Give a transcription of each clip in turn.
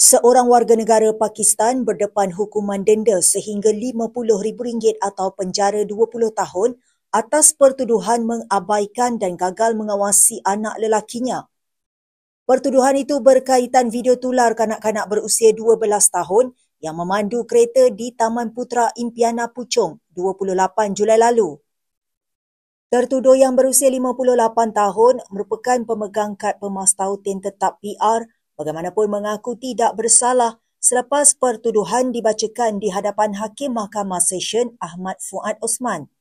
Seorang warga negara Pakistan berdepan hukuman denda sehingga RM50,000 atau penjara 20 tahun atas pertuduhan mengabaikan dan gagal mengawasi anak lelakinya. Pertuduhan itu berkaitan video tular kanak-kanak berusia 12 tahun yang memandu kereta di Taman Putra Impiana Puchong 28 Julai lalu. Tertuduh yang berusia 58 tahun merupakan pemegang kad pemastautin tetap PR Bagaimanapun mengaku tidak bersalah selepas pertuduhan dibacakan di hadapan Hakim Mahkamah Session Ahmad Fuad Osman.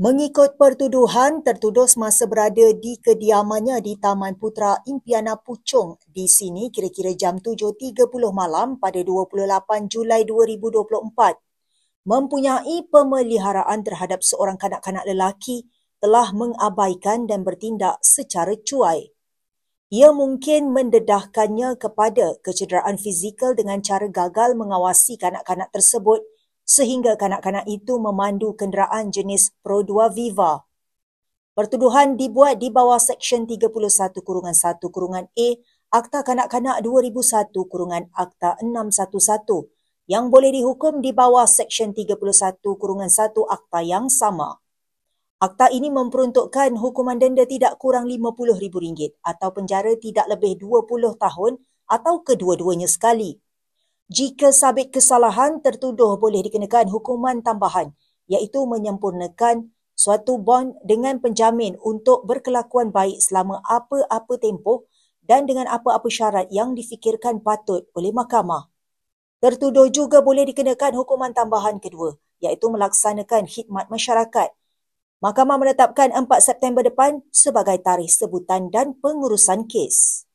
Mengikut pertuduhan, tertuduh semasa berada di kediamannya di Taman Putra Impiana Puchong di sini kira-kira jam 7.30 malam pada 28 Julai 2024. Mempunyai pemeliharaan terhadap seorang kanak-kanak lelaki telah mengabaikan dan bertindak secara cuai. Ia mungkin mendedahkannya kepada kecederaan fizikal dengan cara gagal mengawasi kanak-kanak tersebut sehingga kanak-kanak itu memandu kenderaan jenis Pro 2 Viva. Pertuduhan dibuat di bawah Seksyen 31 1 A Akta Kanak-Kanak 2001 Akta 611 yang boleh dihukum di bawah Seksyen 31 1 Akta yang sama. Akta ini memperuntukkan hukuman denda tidak kurang RM50,000 atau penjara tidak lebih 20 tahun atau kedua-duanya sekali. Jika sabit kesalahan tertuduh boleh dikenakan hukuman tambahan iaitu menyempurnakan suatu bond dengan penjamin untuk berkelakuan baik selama apa-apa tempoh dan dengan apa-apa syarat yang difikirkan patut oleh mahkamah. Tertuduh juga boleh dikenakan hukuman tambahan kedua iaitu melaksanakan khidmat masyarakat Mahkamah menetapkan 4 September depan sebagai tarikh sebutan dan pengurusan kes.